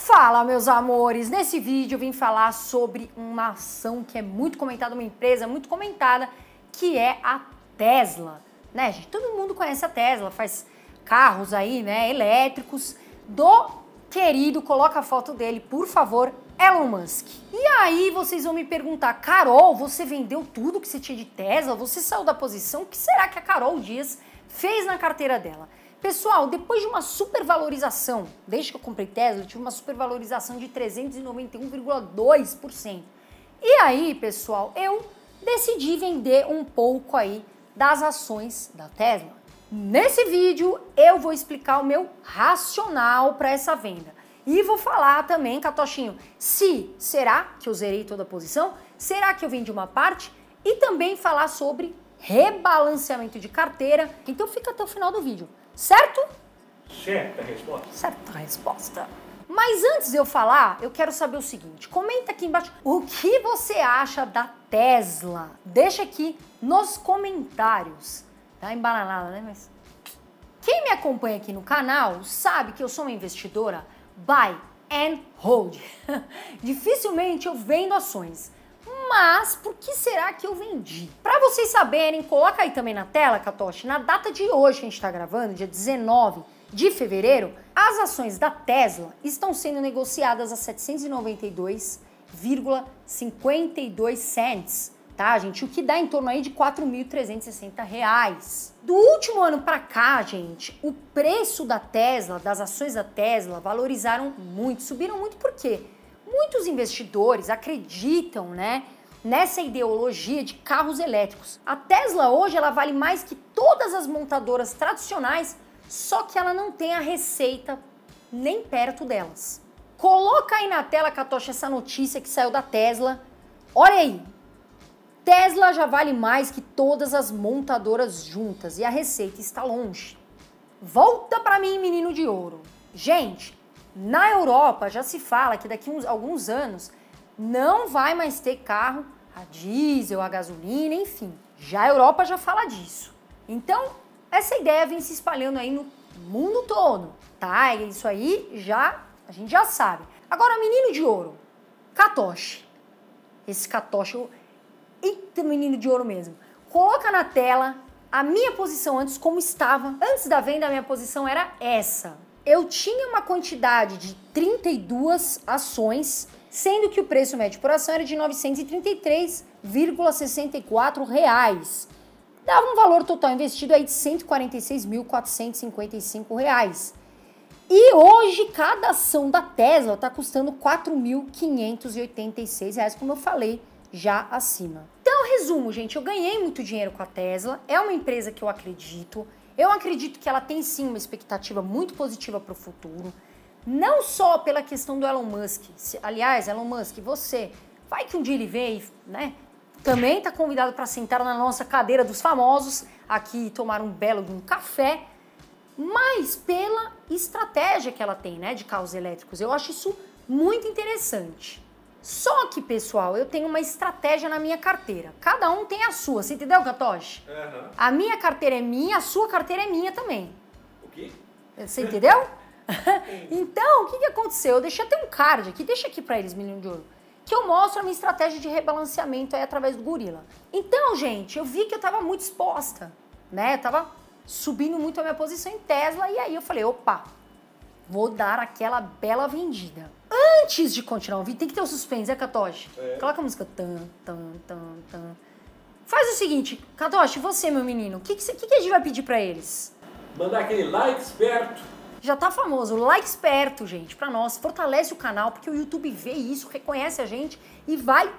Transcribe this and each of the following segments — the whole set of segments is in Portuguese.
Fala, meus amores! Nesse vídeo eu vim falar sobre uma ação que é muito comentada, uma empresa muito comentada, que é a Tesla. Né, gente? Todo mundo conhece a Tesla, faz carros aí, né, elétricos, do querido, coloca a foto dele, por favor, Elon Musk. E aí vocês vão me perguntar, Carol, você vendeu tudo que você tinha de Tesla? Você saiu da posição? O que será que a Carol Dias fez na carteira dela? Pessoal, depois de uma supervalorização, desde que eu comprei Tesla, eu tive uma supervalorização de 391,2%. E aí, pessoal, eu decidi vender um pouco aí das ações da Tesla. Nesse vídeo eu vou explicar o meu racional para essa venda. E vou falar também, Catochinho, se será que eu zerei toda a posição? Será que eu vendi uma parte? E também falar sobre rebalanceamento de carteira. Então fica até o final do vídeo. Certo? Certa resposta. Certa resposta. Mas antes de eu falar, eu quero saber o seguinte: comenta aqui embaixo o que você acha da Tesla. Deixa aqui nos comentários. Tá embananada, né? Mas. Quem me acompanha aqui no canal sabe que eu sou uma investidora buy and hold. Dificilmente eu vendo ações, mas por que será que eu vendi? Para vocês saberem, coloca aí também na tela, Katoshi, na data de hoje que a gente está gravando, dia 19 de fevereiro, as ações da Tesla estão sendo negociadas a 792,52 cents, tá, gente? O que dá em torno aí de 4.360 reais. Do último ano para cá, gente, o preço da Tesla, das ações da Tesla, valorizaram muito, subiram muito por quê? Muitos investidores acreditam, né, nessa ideologia de carros elétricos. A Tesla hoje ela vale mais que todas as montadoras tradicionais, só que ela não tem a receita nem perto delas. Coloca aí na tela, Catocha, essa notícia que saiu da Tesla. Olha aí, Tesla já vale mais que todas as montadoras juntas e a receita está longe. Volta para mim, menino de ouro. Gente, na Europa já se fala que daqui a alguns anos não vai mais ter carro a diesel, a gasolina, enfim. Já a Europa já fala disso. Então, essa ideia vem se espalhando aí no mundo todo, tá? isso aí já a gente já sabe. Agora, menino de ouro, Katoshi. Esse Katoshi, eu... eita, menino de ouro mesmo. Coloca na tela a minha posição antes como estava. Antes da venda, a minha posição era essa. Eu tinha uma quantidade de 32 ações sendo que o preço médio por ação era de R$ 933,64. Reais. Dava um valor total investido aí de R$ 146.455. Reais. E hoje cada ação da Tesla está custando R$ 4.586, reais, como eu falei já acima. Então, resumo, gente, eu ganhei muito dinheiro com a Tesla, é uma empresa que eu acredito. Eu acredito que ela tem sim uma expectativa muito positiva para o futuro. Não só pela questão do Elon Musk. Aliás, Elon Musk, você, vai que um dia ele vem, né? Também está convidado para sentar na nossa cadeira dos famosos aqui e tomar um belo de um café, mas pela estratégia que ela tem, né, de carros elétricos. Eu acho isso muito interessante. Só que, pessoal, eu tenho uma estratégia na minha carteira. Cada um tem a sua, você entendeu, Katoshi? Uhum. A minha carteira é minha, a sua carteira é minha também. O quê? Você entendeu? então, o que, que aconteceu? Eu deixei até um card aqui, deixa aqui para eles, menino de ouro. Que eu mostro a minha estratégia de rebalanceamento aí através do gorila. Então, gente, eu vi que eu tava muito exposta, né? Eu tava subindo muito a minha posição em Tesla e aí eu falei, opa, vou dar aquela bela vendida. Antes de continuar o vídeo, tem que ter o um suspense, é, Katoshi? É. Coloca a música. Tan, tan, tan, tan. Faz o seguinte, Katoshi, você, meu menino, o que, que, que, a gente vai pedir para eles? Mandar aquele like esperto já tá famoso, like esperto, gente, para nós. Fortalece o canal, porque o YouTube vê isso, reconhece a gente e vai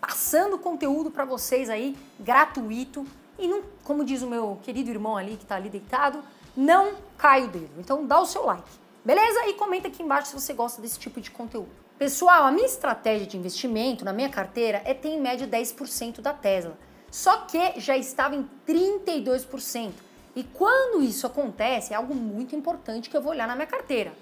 passando conteúdo para vocês aí, gratuito. E não, como diz o meu querido irmão ali que tá ali deitado, não cai o dedo. Então dá o seu like, beleza? E comenta aqui embaixo se você gosta desse tipo de conteúdo. Pessoal, a minha estratégia de investimento na minha carteira é ter em média 10% da Tesla. Só que já estava em 32%. E quando isso acontece, é algo muito importante que eu vou olhar na minha carteira.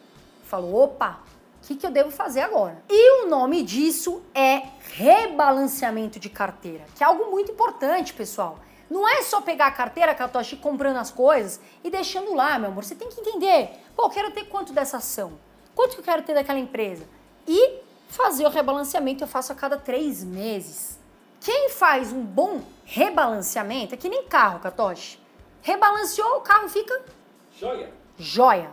falo, opa, o que, que eu devo fazer agora? E o nome disso é rebalanceamento de carteira, que é algo muito importante, pessoal. Não é só pegar a carteira, e comprando as coisas e deixando lá, meu amor. Você tem que entender, pô, eu quero ter quanto dessa ação? Quanto que eu quero ter daquela empresa? E fazer o rebalanceamento eu faço a cada três meses. Quem faz um bom rebalanceamento é que nem carro, Katoshi. Rebalanceou, o carro fica. Joia! Joia!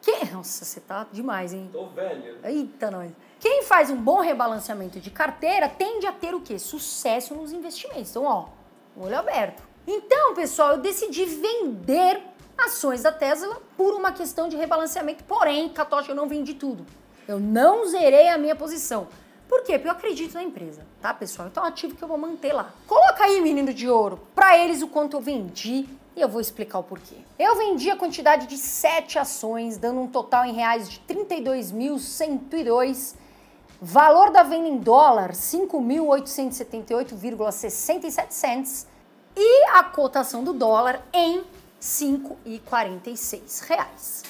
Que... Nossa, você tá demais, hein? Tô velho. Eita, nós. Quem faz um bom rebalanceamento de carteira tende a ter o quê? Sucesso nos investimentos. Então, ó, olho aberto. Então, pessoal, eu decidi vender ações da Tesla por uma questão de rebalanceamento. Porém, Catocha, eu não vendi tudo. Eu não zerei a minha posição. Por quê? Porque eu acredito na empresa, tá, pessoal? Então ativo que eu vou manter lá. Coloca aí, menino de ouro, para eles o quanto eu vendi e eu vou explicar o porquê. Eu vendi a quantidade de 7 ações, dando um total em reais de 32.102. Valor da venda em dólar, 5.878,67 cents. E a cotação do dólar em R$ 5,46.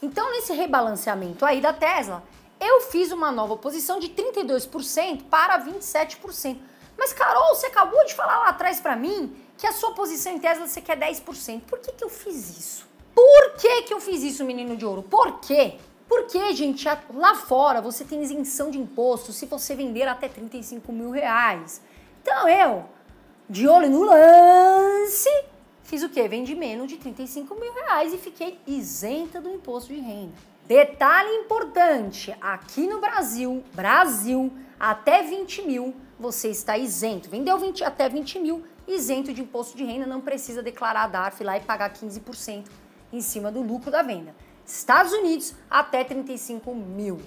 Então, nesse rebalanceamento aí da Tesla, eu fiz uma nova posição de 32% para 27%. Mas Carol, você acabou de falar lá atrás para mim que a sua posição em Tesla você quer 10%. Por que, que eu fiz isso? Por que, que eu fiz isso, menino de ouro? Por quê? Porque, gente, lá fora você tem isenção de imposto se você vender até 35 mil reais. Então eu, de olho no lance, fiz o quê? Vendi menos de 35 mil reais e fiquei isenta do imposto de renda. Detalhe importante: aqui no Brasil, Brasil, até 20 mil você está isento. Vendeu 20, até 20 mil, isento de imposto de renda, não precisa declarar a DARF lá e pagar 15% em cima do lucro da venda. Estados Unidos, até 35 mil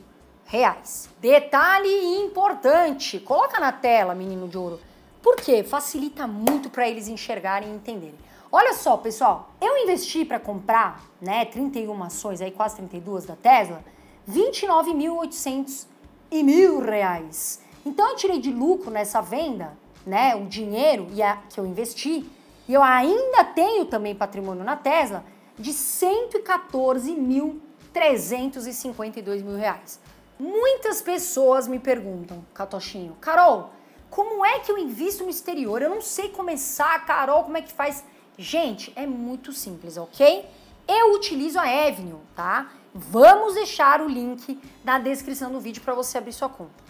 reais. Detalhe importante: coloca na tela, menino de ouro. Por quê? Facilita muito para eles enxergarem e entenderem. Olha só, pessoal, eu investi para comprar, né, 31 ações, aí quase 32 da Tesla, 29.800 e mil reais. Então eu tirei de lucro nessa venda, né, o dinheiro e a, que eu investi, e eu ainda tenho também patrimônio na Tesla de 114.352 mil reais. Muitas pessoas me perguntam, Catochinho, Carol, como é que eu invisto no exterior? Eu não sei começar, Carol, como é que faz? Gente, é muito simples, ok? Eu utilizo a Evnio, tá? Vamos deixar o link na descrição do vídeo para você abrir sua conta.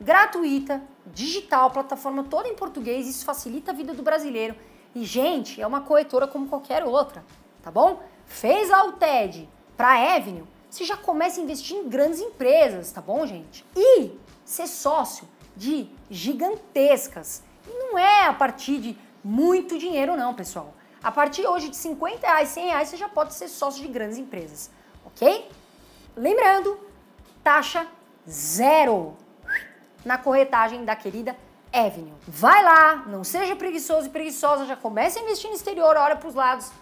Gratuita, digital, plataforma toda em português, isso facilita a vida do brasileiro. E, gente, é uma corretora como qualquer outra, tá bom? Fez lá o TED para a Avenue, você já começa a investir em grandes empresas, tá bom, gente? E ser sócio de gigantescas. E não é a partir de muito dinheiro, não, pessoal. A partir hoje de 50 reais, 100 reais, você já pode ser sócio de grandes empresas, ok? Lembrando, taxa zero na corretagem da querida Avenue. Vai lá, não seja preguiçoso e preguiçosa, já comece a investir no exterior, olha para os lados.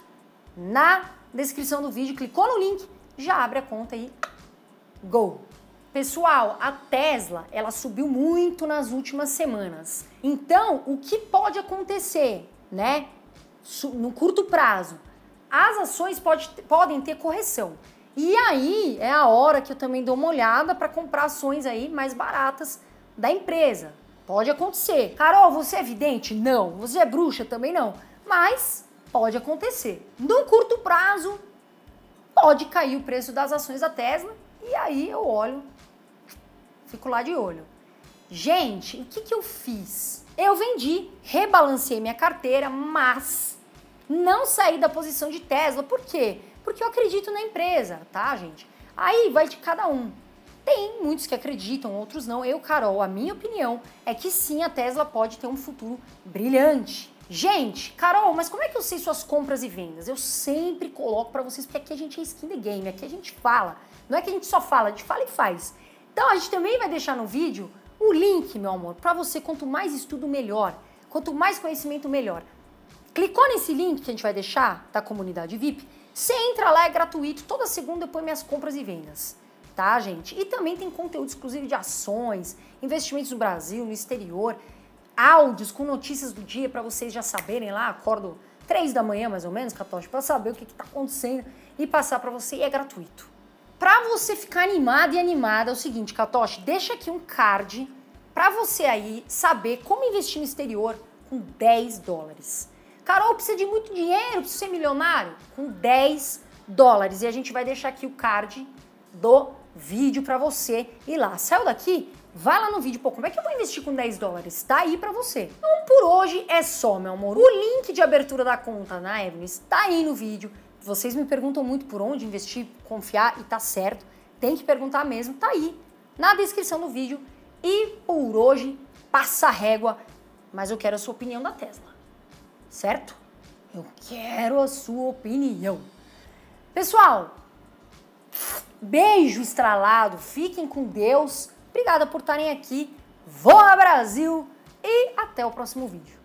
Na descrição do vídeo, clicou no link, já abre a conta e go! Pessoal, a Tesla, ela subiu muito nas últimas semanas. Então, o que pode acontecer, né? no curto prazo, as ações pode, podem ter correção. E aí é a hora que eu também dou uma olhada para comprar ações aí mais baratas da empresa. Pode acontecer. Carol, você é vidente? Não. Você é bruxa? Também não. Mas pode acontecer. No curto prazo, pode cair o preço das ações da Tesla e aí eu olho, fico lá de olho. Gente, o que, que eu fiz? Eu vendi, rebalancei minha carteira, mas não sair da posição de Tesla. Por quê? Porque eu acredito na empresa, tá, gente? Aí vai de cada um. Tem muitos que acreditam, outros não. Eu, Carol, a minha opinião é que sim, a Tesla pode ter um futuro brilhante. Gente, Carol, mas como é que eu sei suas compras e vendas? Eu sempre coloco para vocês, porque aqui a gente é skin the game, aqui a gente fala. Não é que a gente só fala, a gente fala e faz. Então a gente também vai deixar no vídeo o link, meu amor, para você. Quanto mais estudo, melhor. Quanto mais conhecimento, melhor. Clicou nesse link que a gente vai deixar da comunidade VIP, você entra lá, é gratuito, toda segunda eu ponho minhas compras e vendas, tá, gente? E também tem conteúdo exclusivo de ações, investimentos no Brasil, no exterior, áudios com notícias do dia para vocês já saberem lá, acordo três da manhã mais ou menos, 14, para saber o que está acontecendo e passar para você, e é gratuito. Para você ficar animado e animada, é o seguinte, Katoshi, deixa aqui um card para você aí saber como investir no exterior com 10 dólares. Carol, precisa de muito dinheiro, precisa ser milionário? Com 10 dólares. E a gente vai deixar aqui o card do vídeo para você ir lá. Saiu daqui? Vai lá no vídeo, pô, como é que eu vou investir com 10 dólares? Tá aí para você. Então, por hoje é só, meu amor. O link de abertura da conta na Evelyn está aí no vídeo. Vocês me perguntam muito por onde investir, confiar e tá certo. Tem que perguntar mesmo, tá aí na descrição do vídeo. E por hoje, passa a régua, mas eu quero a sua opinião da Tesla certo? Eu quero a sua opinião. Pessoal, beijo estralado, fiquem com Deus. Obrigada por estarem aqui. Voa Brasil e até o próximo vídeo.